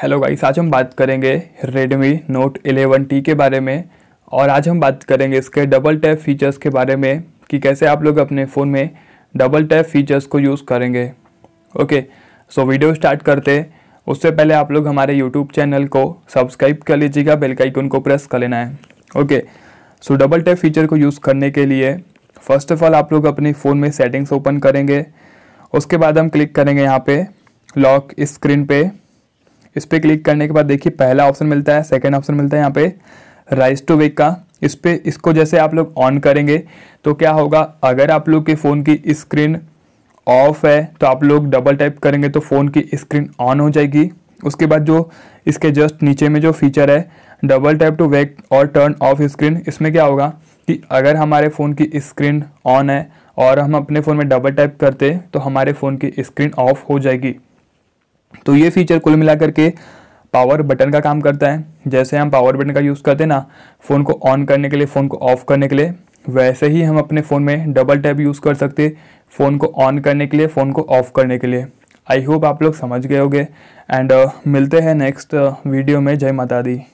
hello guys आज हम बात करेंगे रेडमी नोट एलेवन टी के बारे में और आज हम बात करेंगे इसके डबल टैप फीचर्स के बारे में कि कैसे आप लोग अपने फ़ोन में डबल टैप फीचर्स को यूज़ करेंगे ओके सो वीडियो स्टार्ट करते उससे पहले आप लोग हमारे यूट्यूब चैनल को सब्सक्राइब कर लीजिएगा बेल का आइकन को प्रेस कर लेना है okay so double tap feature को यूज़ करने के लिए फर्स्ट ऑफ ऑल आप लोग अपने फ़ोन में सेटिंग्स ओपन करेंगे उसके बाद हम क्लिक करेंगे यहाँ पे लॉक स्क्रीन पे इस पर क्लिक करने के बाद देखिए पहला ऑप्शन मिलता है सेकेंड ऑप्शन मिलता है यहाँ पे राइस टू वेक का इस पर इसको जैसे आप लोग ऑन करेंगे तो क्या होगा अगर आप लोग के फ़ोन की स्क्रीन ऑफ है तो आप लोग डबल टाइप करेंगे तो फ़ोन की स्क्रीन ऑन हो जाएगी उसके बाद जो इसके जस्ट नीचे में जो फीचर है डबल टैप टू वेक और टर्न ऑफ स्क्रीन इसमें क्या होगा कि अगर हमारे फ़ोन की स्क्रीन ऑन है और हम अपने फ़ोन में डबल टैप करते तो हमारे फ़ोन की स्क्रीन ऑफ हो जाएगी तो ये फीचर कुल मिलाकर के पावर बटन का काम करता है जैसे हम पावर बटन का यूज़ करते हैं ना फ़ोन को ऑन करने के लिए फ़ोन को ऑफ़ करने के लिए वैसे ही हम अपने फ़ोन में डबल टैप यूज़ कर सकते फ़ोन को ऑन करने के लिए फ़ोन को ऑफ़ करने के लिए आई होप आप लोग समझ गए होगे एंड uh, मिलते हैं नेक्स्ट वीडियो uh, में जय माता दी